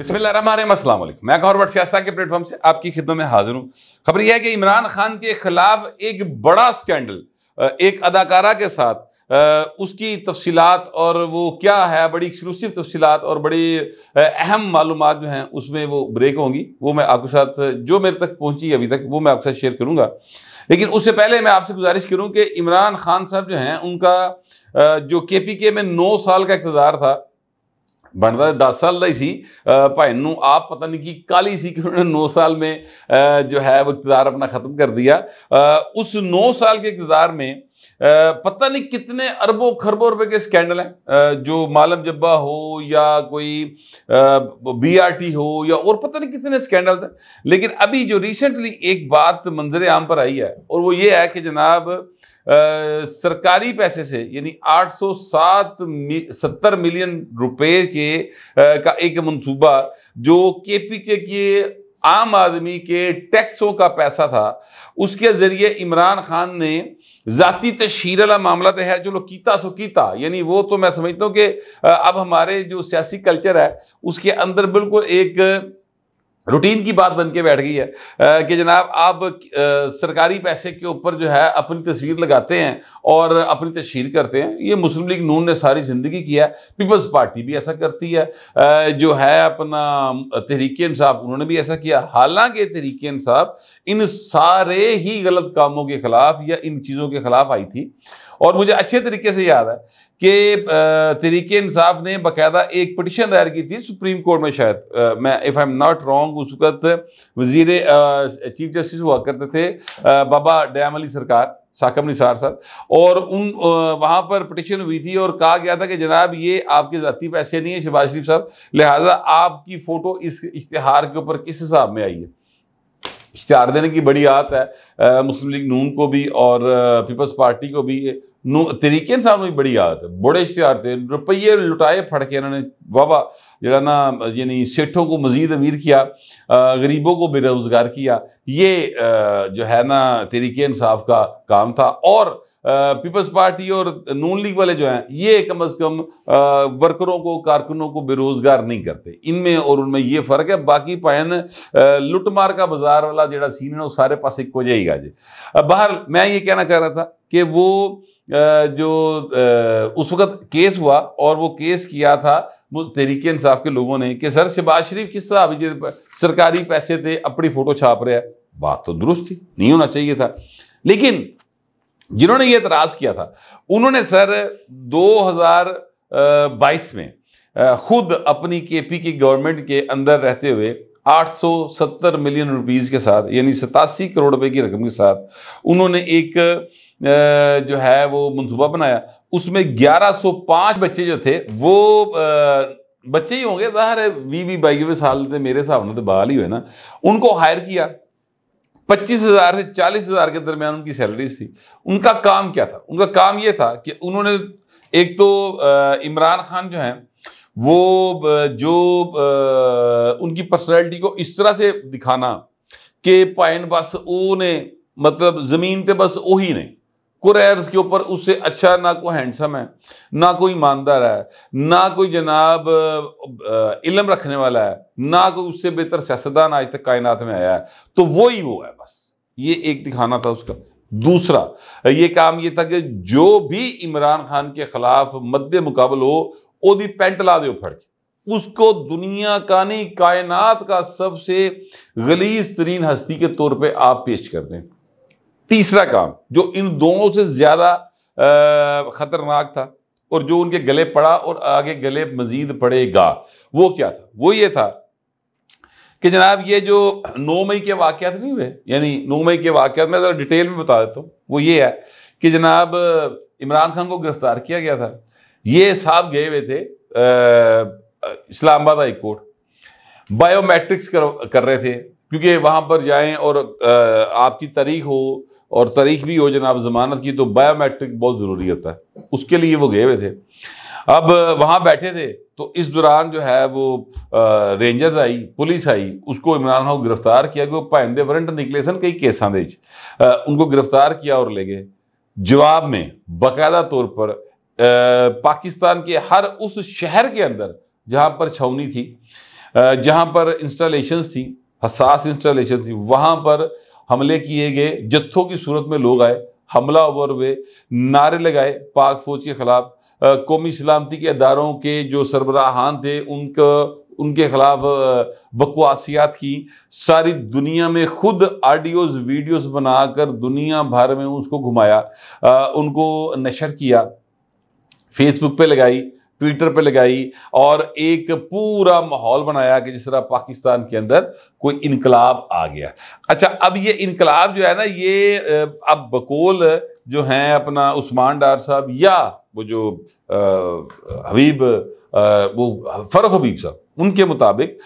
मैं के प्लेटफॉर्म से आपकी खिदमत में हाजिर हूं खबर यह है कि इमरान खान के खिलाफ एक बड़ा स्कैंडल एक अदाकारा के साथ उसकी तफसीत और वो क्या है बड़ी एक्सक्लूसिव तफसीत और बड़ी अहम मालूम जो हैं उसमें वो ब्रेक होंगी वो मैं आपके साथ जो मेरे तक पहुंची अभी तक वो मैं आपके साथ शेयर करूंगा लेकिन उससे पहले मैं आपसे गुजारिश करूं कि इमरान खान साहब जो हैं उनका जो के पी के में नौ साल का इकतदार था दस 10 ਸਾਲ ਦਾ ਹੀ ਸੀ ਭਾਈ आप पता नहीं कि कल ही सी कि उन्होंने नौ साल में जो है वो इकतदार अपना ख़त्म कर दिया उस नौ साल के इकतदार में पता नहीं कितने अरबों खरबों रुपए के स्कैंडल हैं जो मालम जब्बा हो या कोई बीआरटी हो या और पता नहीं कितने स्कैंडल थे लेकिन अभी जो रिसेंटली एक बात मंजर आम पर आई है और वो ये है कि जनाब सरकारी पैसे से यानी 807 मि, मिलियन रुपए के आ, का एक मंसूबा जो केपीके के आम आदमी के टैक्सों का पैसा था उसके जरिए इमरान खान ने जाती तशहर वाला मामला तो है लोग कीता सो कीता यानी वो तो मैं समझता हूँ कि अब हमारे जो सियासी कल्चर है उसके अंदर बिल्कुल एक रूटीन की बात बन के बैठ गई है कि जनाब आप सरकारी पैसे के ऊपर जो है अपनी तस्वीर लगाते हैं और अपनी तशहर करते हैं ये मुस्लिम लीग नून ने सारी ज़िंदगी किया है पीपल्स पार्टी भी ऐसा करती है जो है अपना तहरीक इंसाफ उन्होंने भी ऐसा किया हालांकि तहरीक इंसाफ इन सारे ही गलत कामों के खिलाफ या इन चीज़ों के खिलाफ आई थी और मुझे अच्छे तरीके से याद है कि तरीके इंसाफ ने बाकायदा एक पटिशन दायर की थी सुप्रीम कोर्ट में शायद मैं if I am not wrong उस वक्त वजीर चीफ जस्टिस हुआ करते थे बाबा डयाम अली सरकार साकम निसार साहब और उन वहां पर पटिशन हुई थी और कहा गया था कि जनाब ये आपके ज़ाती पैसे नहीं है शहबाज शरीफ साहब लिहाजा आपकी फ़ोटो इस इश्तहार के ऊपर किस हिसाब में आई है इश्तहार देने की बड़ी आत है आ, मुस्लिम लीग नून को भी और पीपल्स पार्टी को भी तरीके ਇਨਸਾਨ ਨੂੰ बड़ी आदत है बड़े ਇਸ਼ਤਿਹਾਰ थे रुपये लुटाए फटके ਕੇ ਇਹਨਾਂ ਨੇ ਵਾਵਾ सेठों को मजीद अमीर किया गरीबों को बेरोजगार किया ये जो है ना तरीके इंसाफ का काम था और पीपल्स पार्टी और नून लीग वाले जो हैं ये कम अज कम वर्करों को कारकुनों को बेरोजगार नहीं करते इनमें और उनमें ये फर्क है बाकी पायन लुटमार का बाजार वाला जो सीन है वो सारे पास एक हो जाएगा जी बाहर मैं ये कहना चाह रहा था कि वो जो उस वक्त केस हुआ और वो केस किया था तहरीक इंसाफ के लोगों ने कि सर शहबाज शरीफ किस तरह सरकारी पैसे थे अपनी फोटो छाप रहे हैं बात तो दुरुस्त थी नहीं होना चाहिए था लेकिन जिन्होंने ये एतराज़ किया था उन्होंने सर 2022 में खुद अपनी केपी की गवर्नमेंट के अंदर रहते हुए 870 मिलियन रुपीज के साथ यानी सतासी करोड़ रुपए की रकम के साथ उन्होंने एक जो है वो मनसूबा बनाया उसमें 1105 बच्चे जो थे वो बच्चे ही होंगे ज़ाहिर है वी वी बाईवे साल थे मेरे हिसाब से तो बहाल ही हुए ना उनको हायर किया पच्चीस हज़ार से चालीस हज़ार के दरमियान उनकी सैलरीज थी उनका काम क्या था उनका काम ये था कि उन्होंने एक तो इमरान खान जो है वो जो उनकी पर्सनैलिटी को इस तरह से दिखाना कि भाएं बस ओ ने मतलब ज़मीन ते बस ओ ही ने कुरैर्स के ऊपर उससे अच्छा ना कोई हैंडसम है ना कोई ईमानदार है ना कोई जनाब इलम रखने वाला है ना कोई उससे बेहतर सियासतदान आज तक कायनात में आया है तो वो ही वो है बस ये एक दिखाना था उसका दूसरा ये काम ये था कि जो भी इमरान खान के खिलाफ मद्द मुकाबल हो ओदी पेंट ला दो फट उसको दुनिया का नहीं कायनात का सबसे गलीज तरीन हस्ती के तौर पर आप पेश कर दें तीसरा काम जो इन दोनों से ज्यादा खतरनाक था और जो उनके गले पड़ा और आगे गले मजीद पड़ेगा वो क्या था वो ये था कि जनाब ये जो नौ मई के वाकत नहीं हुए यानी नौ मई के वाकत में ज़रा डिटेल में बता देता हूँ वो ये है कि जनाब इमरान खान को गिरफ्तार किया गया था ये साहब गए हुए थे इस्लामाबाद हाई कोर्ट बायोमेट्रिक्स कर, कर रहे थे क्योंकि वहां पर जाएं और आपकी तारीख हो और तारीख भी हो जनाब जमानत की तो बायोमेट्रिक बहुत ज़रूरी होता है उसके लिए वो गए हुए थे अब वहां बैठे थे तो इस दौरान जो है वो रेंजर्स आई पुलिस आई उसको इमरान खान को गिरफ्तार किया कि वो भावें वरंट निकले सन कई केसा दे उनको गिरफ्तार किया और ले गए जवाब में बाकायदा तौर पर आ, पाकिस्तान के हर उस शहर के अंदर जहाँ पर छावनी थी जहां पर इंस्टॉलेशंस थी हसास इंस्टॉलेशन थी वहां पर हमले किए गए जत्थों की सूरत में लोग आए हमला ओवर हुए नारे लगाए पाक फौज के खिलाफ कौमी सलामती के अदारों के जो सरबराहान थे उनका उनके खिलाफ बकवासियात की सारी दुनिया में खुद ऑडियोज वीडियोस बनाकर दुनिया भर में उसको घुमाया उनको नशर किया फेसबुक पे लगाई ट्विटर पे लगाई और एक पूरा माहौल बनाया कि जिस तरह पाकिस्तान के अंदर कोई इनकलाब आ गया अच्छा अब ये इनकलाब जो है ना ये अब बकोल जो है अपना उस्मान डार साहब या वो जो आ, हबीब आ, वो फरुख हबीब साहब उनके मुताबिक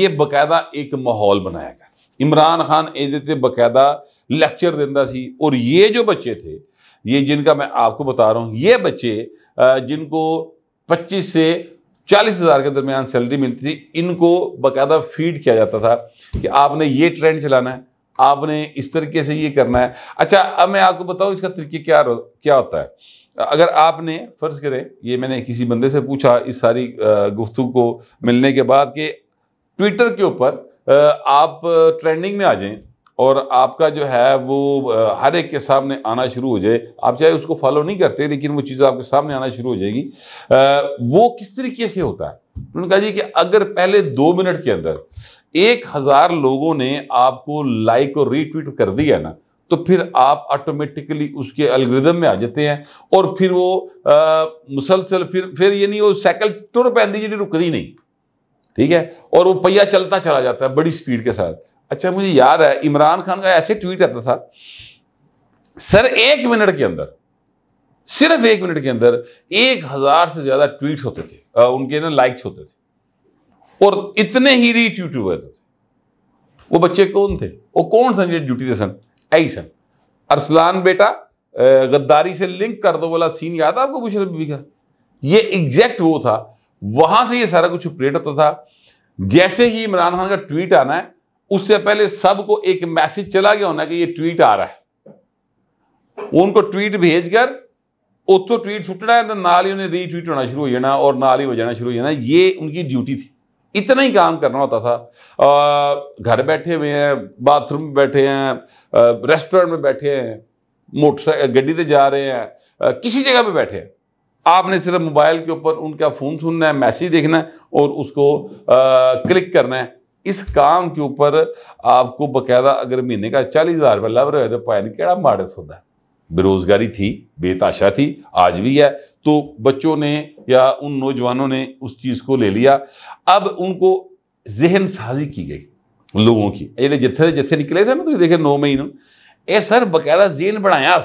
ये बकायदा एक माहौल बनाया गया इमरान खान ए बकायदा लेक्चर देता सी और ये जो बच्चे थे ये जिनका मैं आपको बता रहा हूँ ये बच्चे जिनको पच्चीस से चालीस हज़ार के दरमियान सैलरी मिलती थी इनको बाकायदा फीड किया जाता था कि आपने ये ट्रेंड चलाना है आपने इस तरीके से ये करना है अच्छा अब मैं आपको बताऊं इसका तरीके क्या क्या होता है अगर आपने फ़र्ज़ करें ये मैंने किसी बंदे से पूछा इस सारी गुफ्तु को मिलने के बाद कि ट्विटर के ऊपर आप ट्रेंडिंग में आ जाएं और आपका जो है वो हर एक के सामने आना शुरू हो जाए आप चाहे उसको फॉलो नहीं करते लेकिन वो चीज़ आपके सामने आना शुरू हो जाएगी वो किस तरीके से होता है उन्होंने कहा जी कि अगर पहले दो मिनट के अंदर एक हज़ार लोगों ने आपको लाइक और रीट्वीट कर दिया ना तो फिर आप ऑटोमेटिकली उसके अलग्रिदम में आ जाते हैं और फिर वो मुसलसल फिर फिर ये नहीं वो साइकिल तुर तो पैंदी जी रुकती नहीं ठीक है और वो पहिया चलता चला जाता है बड़ी स्पीड के साथ अच्छा मुझे याद है इमरान खान का ऐसे ट्वीट आता था सर एक मिनट के अंदर सिर्फ एक मिनट के अंदर एक हजार से ज्यादा ट्वीट होते थे आ, उनके ना लाइक्स होते थे और इतने ही रीट्वीट हुए थे वो बच्चे कौन थे वो कौन सन ड्यूटी थे सन ऐ सन अरसलान बेटा गद्दारी से लिंक कर दो वाला सीन याद है आपको बुशर बीबी का ये एग्जैक्ट वो था वहां से ये सारा कुछ ऑपरेट होता था जैसे ही इमरान खान का ट्वीट आना है उससे पहले सबको एक मैसेज चला गया होना कि ये ट्वीट आ रहा है वो उनको ट्वीट भेजकर उतो ट्वीट सुटना है तो नाल ही उन्हें रीट्वीट होना शुरू हो जाना और नाल ही बजाना जाना शुरू हो जाना ये उनकी ड्यूटी थी इतना ही काम करना होता था आ, घर बैठे हुए हैं बाथरूम में बैठे हैं रेस्टोरेंट में बैठे हैं मोटरसाइकिल गड्डी से जा रहे हैं किसी जगह पे बैठे हैं आपने सिर्फ मोबाइल के ऊपर उनका फ़ोन सुनना है मैसेज देखना है और उसको आ, क्लिक करना है इस काम के ऊपर आपको बकायदा अगर महीने का चालीस हज़ार रुपया लभ रहे तो पाया नहीं कड़ा माड़स होता है बेरोजगारी थी बेताशा थी आज भी है तो बच्चों ने या उन नौजवानों ने उस चीज़ को ले लिया अब उनको जहन साजी की गई लोगों की ये तो जिथे जिथे निकले सर ना तो देखे नौ महीनों ये सर बकायदा जेन बनाया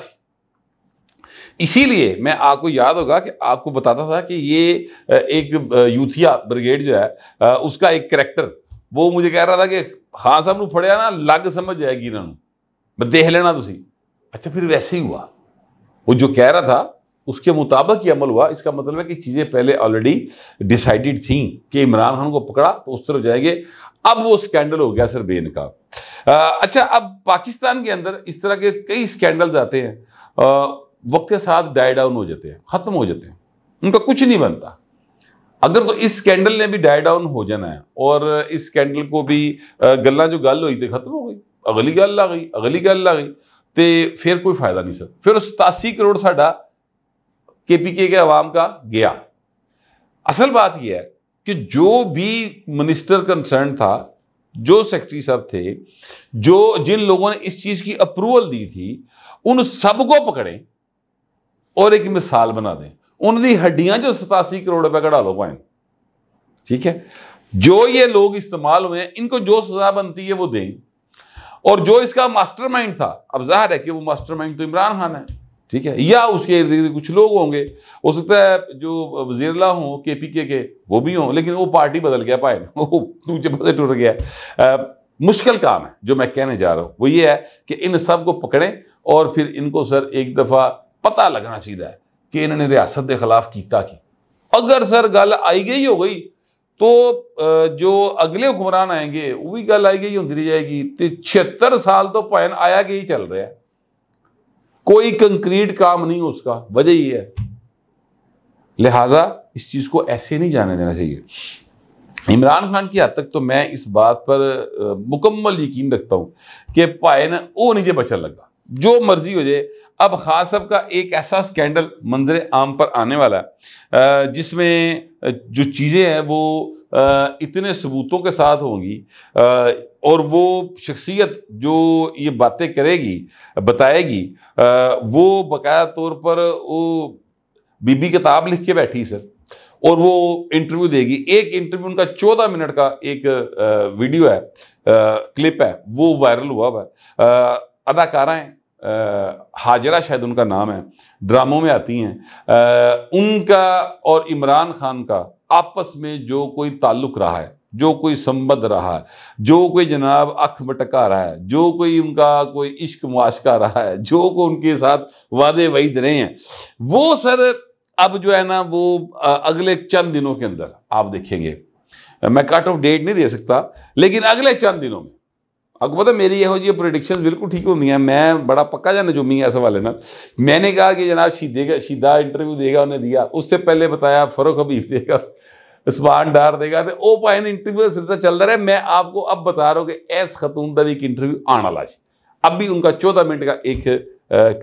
इसीलिए मैं आपको याद होगा कि आपको बताता था कि ये एक यूथिया ब्रिगेड जो है उसका एक करेक्टर वो मुझे कह रहा था कि खान साहब ਨੂੰ ना ਨਾ समझ जाएगी ਜਾਏਗੀ देख लेना तुम अच्छा फिर वैसे ही हुआ वो जो कह रहा था उसके मुताबिक ही अमल हुआ इसका मतलब है कि चीज़ें पहले ऑलरेडी डिसाइडेड थी कि इमरान खान को पकड़ा तो उस तरफ जाएंगे अब वो स्कैंडल हो गया सर बेन का आ, अच्छा अब पाकिस्तान के अंदर इस तरह के कई स्कैंडल्स आते हैं वक्त के साथ डाई डाउन हो जाते हैं ख़त्म हो जाते हैं उनका कुछ नहीं बनता अगर तो इस स्कैंडल ने भी डाई डाउन हो जाना है और इस स्कैंडल को भी गल जो गल हुई थी खत्म हो गई अगली गल आ गई अगली गल आ गई तो फिर कोई फायदा नहीं सर फिर सतासी करोड़ पी के के आवाम का गया असल बात यह है कि जो भी मिनिस्टर कंसर्न था जो सेक्रेटरी साहब थे जो जिन लोगों ने इस चीज की अप्रूवल दी थी उन सबको पकड़ें और एक मिसाल बना दें उनकी हड्डियां जो सतासी करोड़ रुपए कढ़ा लो पाए ठीक है जो ये लोग इस्तेमाल हुए हैं इनको जो सजा बनती है वो दें और जो इसका मास्टरमाइंड था अब जाहिर है कि वो मास्टरमाइंड तो इमरान खान है ठीक है या उसके इर्द गिर्द कुछ लोग होंगे हो सकता है जो वजीरला हों के पी के के वो भी हों लेकिन वो पार्टी बदल गया पाए वो दूजे टूट गया आ, मुश्किल काम है जो मैं कहने जा रहा हूं वो ये है कि इन सबको पकड़ें और फिर इनको सर एक दफ़ा पता लगना सीधा है कि इन्होंने रियासत के खिलाफ किया ਕੀਤਾ अगर सर गल आई गई हो गई तो जो अगले हुक्मरान आएंगे वह भी गल आई गई होंगी रही जाएगी तो छिहत्तर साल तो भैन आया कि ही चल रहा है कोई कंक्रीट काम नहीं उसका वजह ही है लिहाजा इस चीज को ऐसे नहीं जाने देना चाहिए इमरान खान की हद तक तो मैं इस बात पर मुकम्मल यकीन रखता हूं कि भायन वो नहीं जो बचन लगा जो मर्जी हो जाए अब खान साहब का एक ऐसा स्कैंडल मंजर आम पर आने वाला है जिसमें जो चीज़ें हैं वो इतने सबूतों के साथ होंगी और वो शख्सियत जो ये बातें करेगी बताएगी वो बकाया तौर पर वो बीबी किताब लिख के बैठी सर और वो इंटरव्यू देगी एक इंटरव्यू उनका चौदह मिनट का एक वीडियो है क्लिप है वो वायरल हुआ हुआ है अदाकारा हैं हाजरा शायद उनका नाम है ड्रामों में आती हैं उनका और इमरान खान का आपस में जो कोई ताल्लुक रहा है जो कोई संबद्ध रहा है जो कोई जनाब अख मटका रहा है जो कोई उनका कोई इश्क मुआशका रहा है जो को उनके साथ वादे वहीद रहे हैं वो सर अब जो है ना वो अगले चंद दिनों के अंदर आप देखेंगे मैं कट ऑफ डेट नहीं दे सकता लेकिन अगले चंद दिनों में अगू पता मेरी यहोजी प्रोडिक्शन बिल्कुल ठीक होंगे मैं बड़ा पक्का जहा नजूमी इस हवाले न मैंने कहा कि जनाब शीदेगा शीदा इंटरव्यू देगा उन्हें दिया उससे पहले बताया फरुख हबीब देगा उस्मान डार देगा तो वो भाई ने इंटरव्यू का सिलसिला चल रहा है मैं आपको अब बता रहा हूँ कि इस खतून का भी एक इंटरव्यू आने वाला है अब भी उनका चौदह मिनट का एक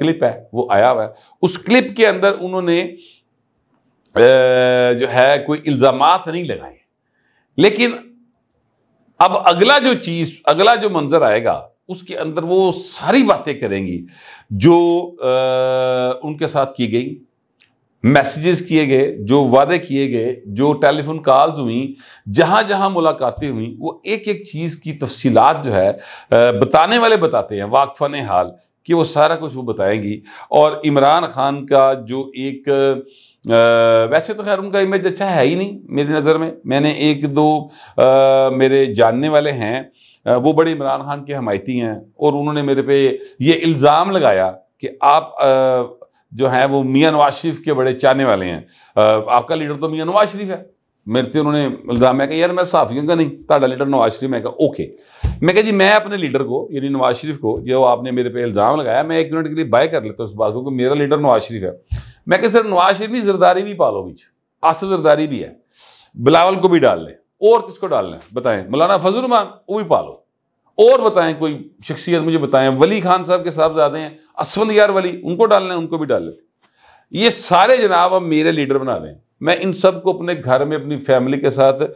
क्लिप है वो आया हुआ है उस क्लिप के अंदर उन्होंने जो है कोई इल्जाम नहीं लगाए लेकिन अब अगला जो चीज अगला जो मंजर आएगा उसके अंदर वो सारी बातें करेंगी जो आ, उनके साथ की गई मैसेजेस किए गए जो वादे किए गए जो टेलीफोन कॉल्स हुई जहां जहां मुलाकातें हुई वो एक एक चीज की तफसीलात जो है बताने वाले बताते हैं वाकफन हाल कि वो सारा कुछ वो बताएंगी और इमरान खान का जो एक वैसे तो खैर उनका इमेज अच्छा है ही नहीं मेरी नज़र में मैंने एक दो आ, मेरे जानने वाले हैं वो बड़े इमरान खान के हमायती हैं और उन्होंने मेरे पे ये इल्ज़ाम लगाया कि आप आ, जो हैं वो मियाँ नवाज शरीफ के बड़े चाहने वाले हैं आ, आपका लीडर तो मियाँ नवाज शरीफ है मेरे से उन्होंने इल्ज़ाम है कि यार मैं साफ का नहीं ताड़ा लीडर नवाज शरीफ मैं कहा ओके मैं कहा जी मैं अपने लीडर को यानी नवाज शरीफ को जो आपने मेरे पे इल्ज़ाम लगाया मैं एक मिनट के लिए बाय कर लेता उस बात को मेरा लीडर नवाज शरीफ है मैं कह सर नवाज शरीफ की जरदारी भी पालो बीच आसफ जरदारी भी है बिलावल को भी डाल लें और किसको डालना है बताएं मौलाना फजलरहमान वो भी पालो और बताएं कोई शख्सियत मुझे बताएं वली खान साहब के साहबजादे हैं असवंद यार वली उनको डालना है उनको भी डाल लेते ये सारे जनाब अब मेरे लीडर बना दें मैं इन सबको अपने घर में अपनी फैमिली के साथ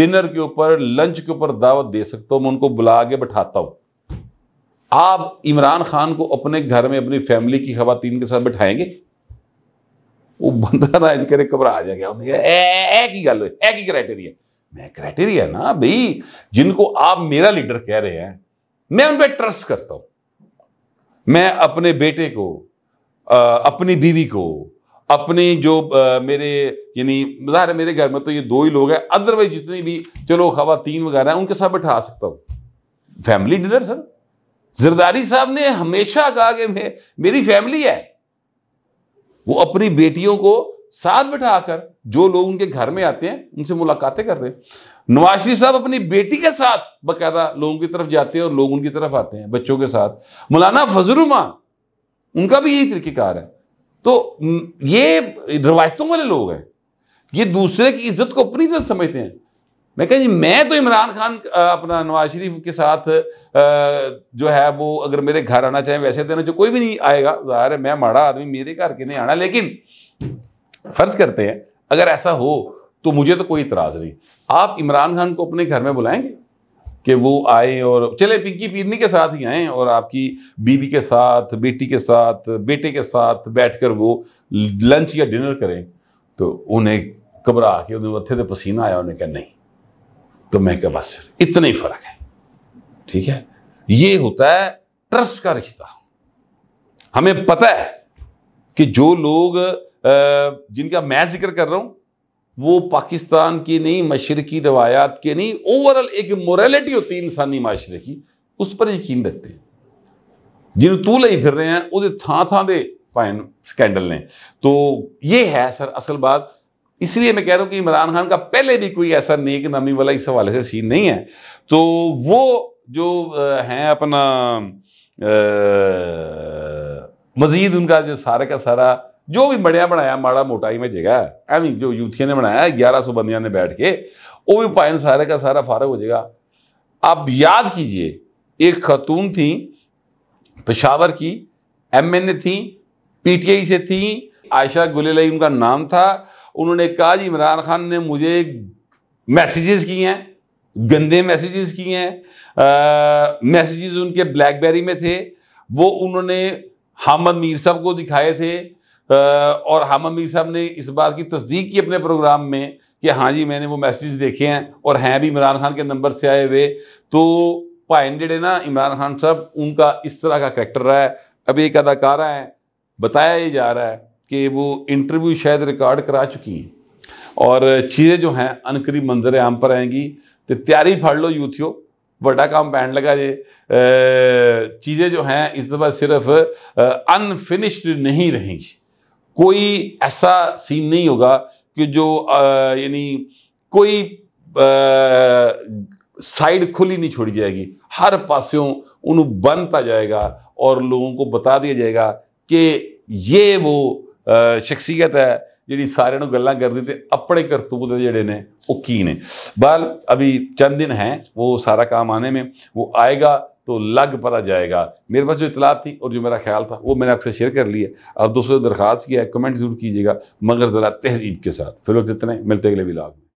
डिनर के ऊपर लंच के ऊपर दावत दे सकता हूं मैं उनको बुला के बैठाता हूं आप इमरान खान को अपने घर में अपनी फैमिली की खातन के साथ बैठाएंगे ਉਹ ਬੰਦਾ ਨਾ ਇੰਜ ਕਰੇ ਘਬਰਾ ਜਾ ਗਿਆ ਉਹਨੇ ਇਹ ਕੀ ਗੱਲ ਹੋਈ ਇਹ ਕੀ मैं क्राइटेरिया ना भाई जिनको आप मेरा लीडर कह रहे हैं मैं उन पर ट्रस्ट करता हूं मैं अपने बेटे को आ, अपनी बीवी को अपने जो आ, मेरे यानी जाहिर मेरे घर में तो ये दो ही लोग हैं अदरवाइज जितनी भी चलो तीन वगैरह हैं उनके साथ बैठा सकता हूं फैमिली डिनर सर जरदारी साहब ने हमेशा कहा कि मेरी फैमिली है वो अपनी बेटियों को साथ कर जो लोग उनके घर में आते हैं उनसे मुलाकातें करते हैं नवाज शरीफ साहब अपनी बेटी के साथ बाकायदा लोगों की तरफ जाते हैं और लोग उनकी तरफ आते हैं बच्चों के साथ मौलाना फजलरहमान उनका भी यही तरीक़ेकार है तो ये रिवायतों वाले लोग हैं ये दूसरे की इज्जत को अपनी इज्जत समझते हैं मैं कह जी मैं तो इमरान खान अपना नवाज शरीफ के साथ जो है वो अगर मेरे घर आना चाहे वैसे देना तो जो कोई भी नहीं आएगा जाहिर है मैं माड़ा आदमी मेरे घर के नहीं आना लेकिन फर्ज करते हैं अगर ऐसा हो तो मुझे तो कोई इतराज नहीं आप इमरान खान को अपने घर में बुलाएंगे कि वो आए और चले पिंकी पीरनी के साथ ही आए और आपकी बीवी के साथ बेटी के साथ बेटे के साथ बैठकर वो लंच या डिनर करें तो उन्हें घबरा के उन्हें मत्थे से पसीना आया उन्हें कहा नहीं तो मैं क्या बस इतना ही फर्क है ठीक है ये होता है ट्रस्ट का रिश्ता हमें पता है कि जो लोग जिनका मैं जिक्र कर रहा हूं वो पाकिस्तान की नहीं मशर की रवायात के नहीं ओवरऑल एक मोरलिटी होती है इंसानी माशरे की उस पर यकीन रखते हैं जिन तू ले फिर रहे हैं वो थां थां दे स्कैंडल ने तो ये है सर असल बात इसलिए मैं कह रहा हूं कि इमरान खान का पहले भी कोई ऐसा नेक नामी वाला इस हवाले से सीन नहीं है तो वो जो है अपना मजीद उनका जो सारे का सारा जो भी बढ़िया बनाया माड़ा मोटाई में जगह आई मीन जो यूथिया ने बनाया ग्यारह सौ बंदियां ने बैठ के वो भी पाइन सारे का सारा फारग हो जाएगा आप याद कीजिए एक खतून थी पेशावर की एम एन ए थी पीटीआई से थी आयशा गुलेलाई उनका नाम था उन्होंने कहा जी इमरान खान ने मुझे मैसेजेस किए हैं गंदे मैसेजेस किए हैं मैसेजेस उनके ब्लैकबेरी में थे वो उन्होंने हामद मीर साहब को दिखाए थे आ, और हामद मीर साहब ने इस बात की तस्दीक की अपने प्रोग्राम में कि हाँ जी मैंने वो मैसेज देखे हैं और हैं भी इमरान खान के नंबर से आए हुए तो पाइंडेड है ना इमरान खान साहब उनका इस तरह का करेक्टर रहा है अब एक अदाकारा है बताया ही जा रहा है कि वो इंटरव्यू शायद रिकॉर्ड करा चुकी हैं और चीज़ें जो हैं अनकरी मंजर आम पर आएंगी तो तैयारी फाड़ लो यूथियो बड़ा काम पैन लगा जे चीज़ें जो हैं इस दफ़ा सिर्फ अनफिनिश्ड नहीं रहेंगी कोई ऐसा सीन नहीं होगा कि जो यानी कोई साइड खुली नहीं छोड़ी जाएगी हर पास्यों उन्होंने बनता जाएगा और लोगों को बता दिया जाएगा कि ये वो शख्सियत है जी सारे गल् ਗੱਲਾਂ ਕਰਦੀ अपने करतूत ਕਰਤੂਤ ने वो की ने ਨੇ अभी चंद दिन ਦਿਨ वो सारा काम आने में वो आएगा तो लग पता जाएगा मेरे पास जो इतलात थी और जो मेरा ख्याल था वो मैंने आपसे शेयर कर लिया अब दोस्तों दरख्वास्त किया है कमेंट जरूर कीजिएगा मगर ज़रा तहजीब के साथ फिर लोग इतने मिलते अगले भी लाभ